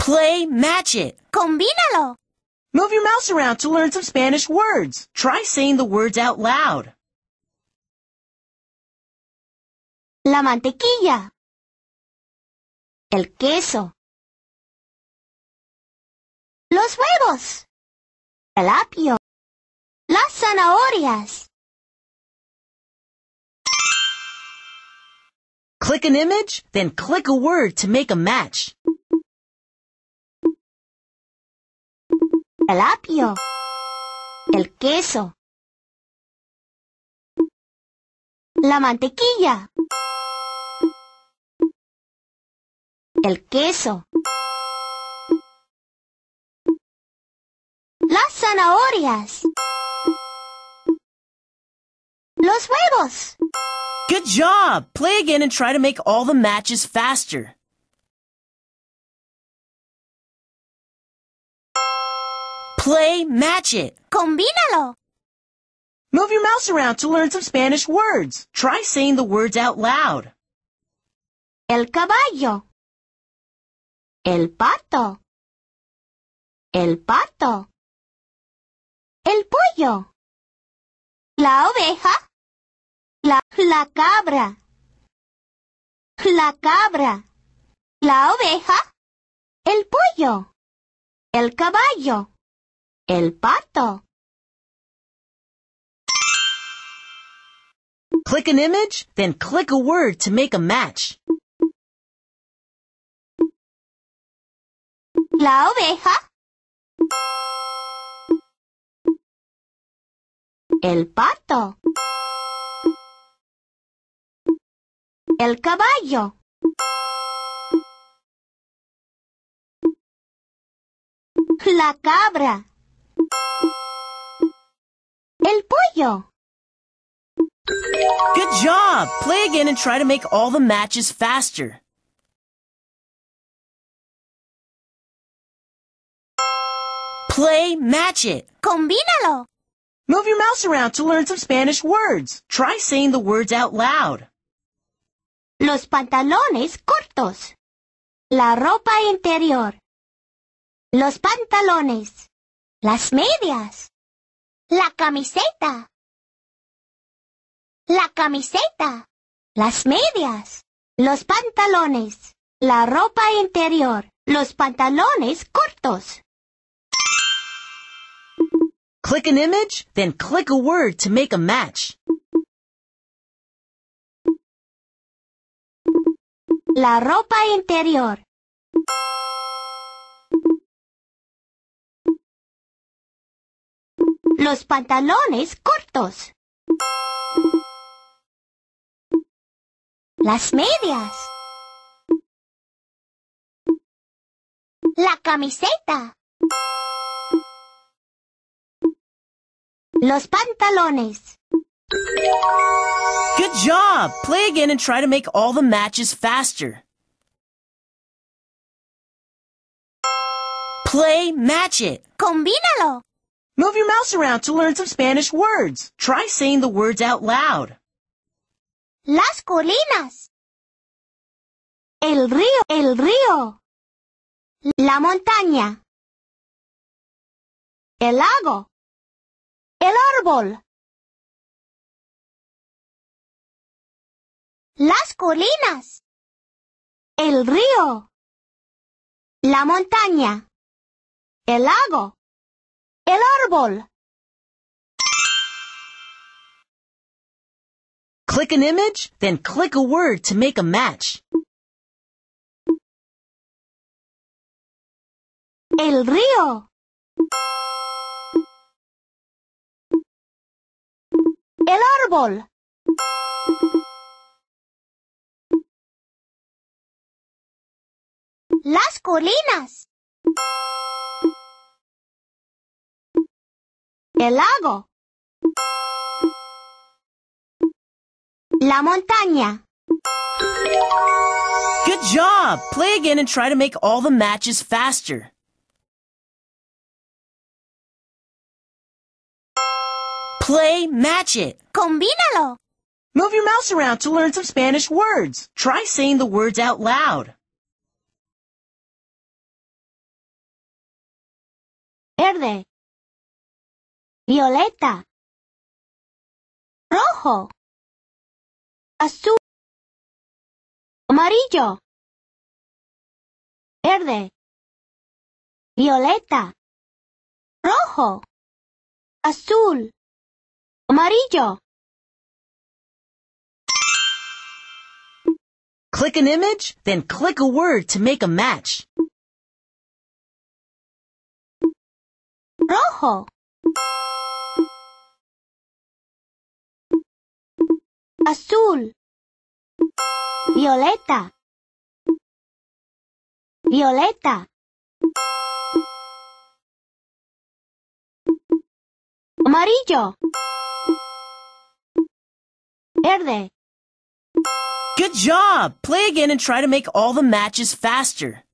Play Match It. Combínalo. Move your mouse around to learn some Spanish words. Try saying the words out loud. La mantequilla. El queso. Los huevos. El apio. Las zanahorias. Click an image, then click a word to make a match. el apio, el queso, la mantequilla, el queso, las zanahorias, los huevos. Good job! Play again and try to make all the matches faster. Play Match It. Combínalo. Move your mouse around to learn some Spanish words. Try saying the words out loud. El caballo. El pato. El pato. El pollo. La oveja. La, la cabra. La cabra. La oveja. El pollo. El caballo. El pato. Click an image, then click a word to make a match. La oveja. El pato. El caballo. La cabra. El pollo. Good job! Play again and try to make all the matches faster. Play match it. Combínalo. Move your mouse around to learn some Spanish words. Try saying the words out loud. Los pantalones cortos. La ropa interior. Los pantalones. las medias, la camiseta, la camiseta, las medias, los pantalones, la ropa interior, los pantalones cortos. Click an image, then click a word to make a match. La ropa interior. los pantalones cortos. Las medias. La camiseta. Los pantalones. Good job! Play again and try to make all the matches faster. Play match it. Combínalo. Move your mouse around to learn some Spanish words. Try saying the words out loud. Las colinas. El río, el río. La montaña. El lago. El árbol. Las colinas. El río. La montaña. El lago. El árbol. Click an image, then click a word to make a match. El río. El árbol. Las colinas. El lago. La montaña. Good job! Play again and try to make all the matches faster. Play match it. Combínalo. Move your mouse around to learn some Spanish words. Try saying the words out loud. Verde violeta, rojo, azul, amarillo, verde, violeta, rojo, azul, amarillo. Click an image, then click a word to make a match. Rojo. Azul. Violeta. Violeta. Amarillo. Verde. Good job! Play again and try to make all the matches faster.